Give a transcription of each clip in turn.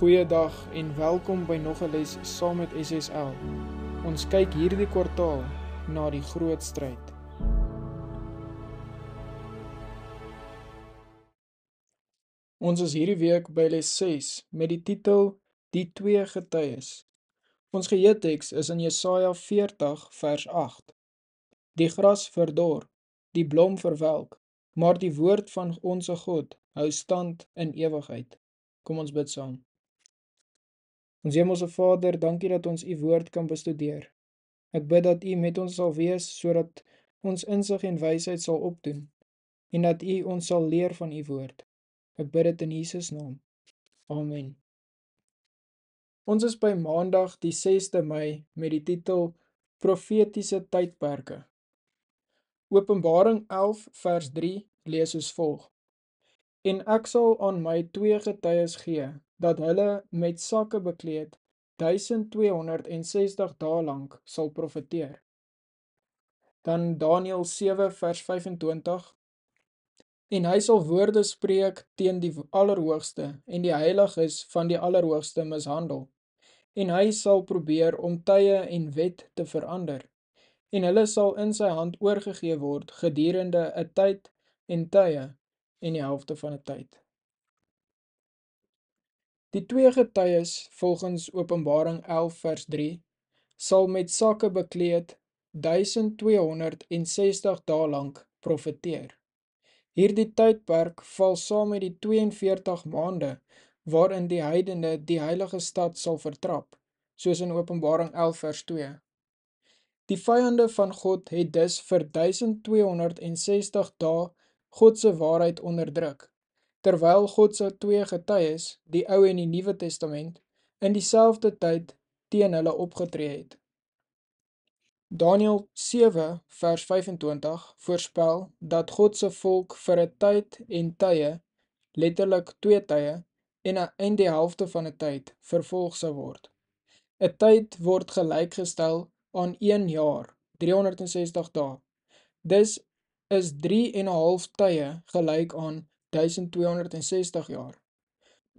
Goeiedag en welkom by nog 'n les saam met SSL. Ons kyk hierdie kwartaal na die groot stryd. Ons is hierdie week by les 6 met die titel Die twee getuies. Ons geheeteks is in Jesaja 40 vers 8. Die gras verdor, die blom verwelk, maar die woord van onsse God hou stand in ewigheid. Kom ons bid saam. Ons Hemelse Vader, dankie dat ons U woord kan bestudeer. Ek bid dat U met ons sal wees sodat ons insig en wysheid sal opdoen en dat U ons sal leer van U woord. Ek bid dit in Jesus naam. Amen. Ons is by Maandag die 6de Mei met die titel Profetiese tydperke. Openbaring 11 vers 3 lees soos volg: En ek sal aan my twee getuies gee dat hulle met sakke bekleed 1260 dae lank sal profeteer. Dan Daniël 7 vers 25 En hy sal woorde spreek teen die Allerhoogste en die Heiliges van die Allerhoogste mishandel. En hy sal probeer om tye en wet te verander. En hulle sal in sy hand oorgegee word gedurende 'n tyd en tye en die helfte van 'n tyd. Die twee getuies volgens openbaring 11 vers 3 sal met sakke bekleed 1260 daal lang profeteer. Hierdie tydperk val saam met die 42 maande waarin die heidene die heilige stad sal vertrap, soos in openbaring 11 vers 2. Die vijande van God het dus vir 1260 daal Godse waarheid onderdruk, terwyl God se twee getuies, die Ou en die Nuwe Testament, in dieselfde tyd teen hulle opgetree het. Daniël 7 vers 25 voorspel dat God se volk vir 'n tyd en tye, letterlik twee tye en 'n einde helfte van 'n tyd vervolg sou word. 'n Tyd word gelykgestel aan 1 jaar, 360 dae. Dis is 3 en 'n half tye gelyk aan 365 1260 jaar.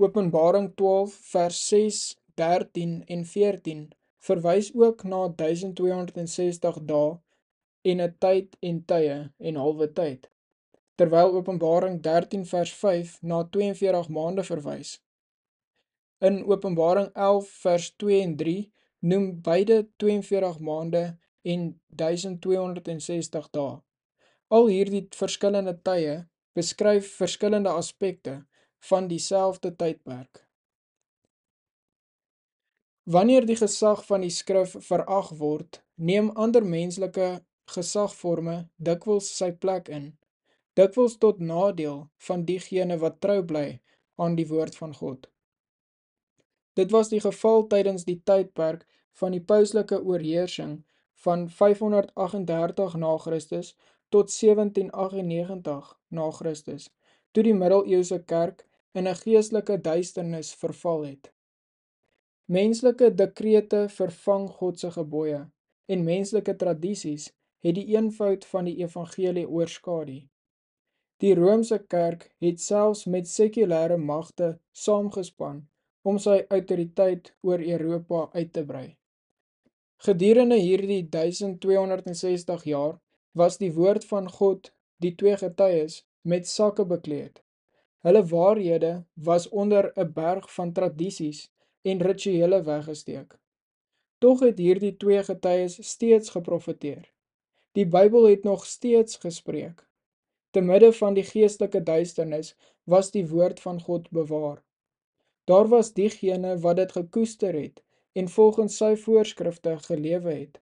Openbaring 12 vers 6, 13 en 14 verwys ook na 1260 dae en 'n tyd en tye en halwe tyd. Terwyl Openbaring 13 vers 5 na 42 maande verwys. In Openbaring 11 vers 2 en 3 noem beide 42 maande en 1260 dae. Al hierdie verskillende tye beskryf verskillende aspekte van dieselfde tydperk. Wanneer die gesag van die skrif verag word, neem ander menslike gesagvorme dikwels sy plek in, dikwels tot nadeel van diegene wat trou bly aan die woord van God. Dit was die geval tydens die tydperk van die pauselike oorheersing van 538 na Christus tot 1798 na Christus, toe die middeleeuse kerk in 'n geestelike duisternis verval het. Menslike dekrete vervang God se gebooie en menslike tradisies het die eenvoud van die evangelie oorskadu. Die Romeinse kerk het selfs met sekulêre magte saamgespan om sy autoriteit oor Europa uit te brei. Gedurende hierdie 1260 jaar was die woord van God, die twee getuies, met sakke bekleed. Hulle waarhede was onder 'n berg van tradisies en rituele weggesteek. Tog het hierdie twee getuies steeds geprofeteer. Die Bybel het nog steeds gespreek. Te midde van die geestelike duisternis was die woord van God bewaar. Daar was diegene wat dit gekoester het en volgens sy voorskrifte gelewe het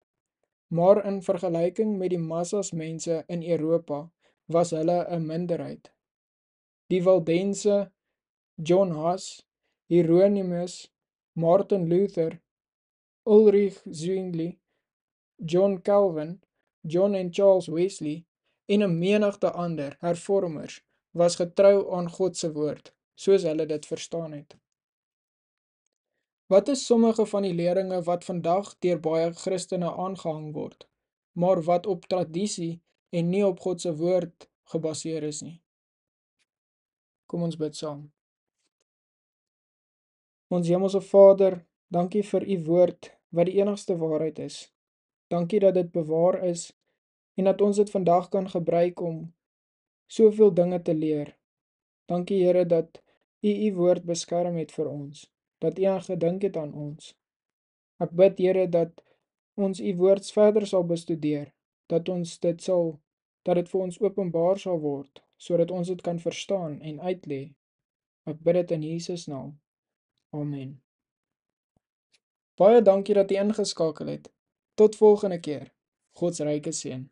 maar in vergelyking met die massas mense in Europa was hulle 'n minderheid. Die Waldense, John Huss, Hieronymus, Martin Luther, Ulrich Zwingli, John Calvin, John en Charles Wesley en 'n menigte ander hervormers was getrou aan God se woord soos hulle dit verstaan het. Wat is sommige van die leringe wat vandag deur baie Christene aangehang word, maar wat op tradisie en nie op God se woord gebaseer is nie? Kom ons bid saam. Ons Hemelse Vader, dankie vir u woord wat die enigste waarheid is. Dankie dat dit bewaar is en dat ons dit vandag kan gebruik om soveel dinge te leer. Dankie Here dat u u woord beskerm het vir ons dat U aan gedink het aan ons. Ek bid, Here, dat ons U woords verder sal bestudeer, dat ons dit sal, dat dit vir ons openbaar sal word, sodat ons dit kan verstaan en uitlê. Ek bid dit in Jesus naam. Amen. Baie dankie dat jy ingeskakel het. Tot volgende keer. God se ryke seën.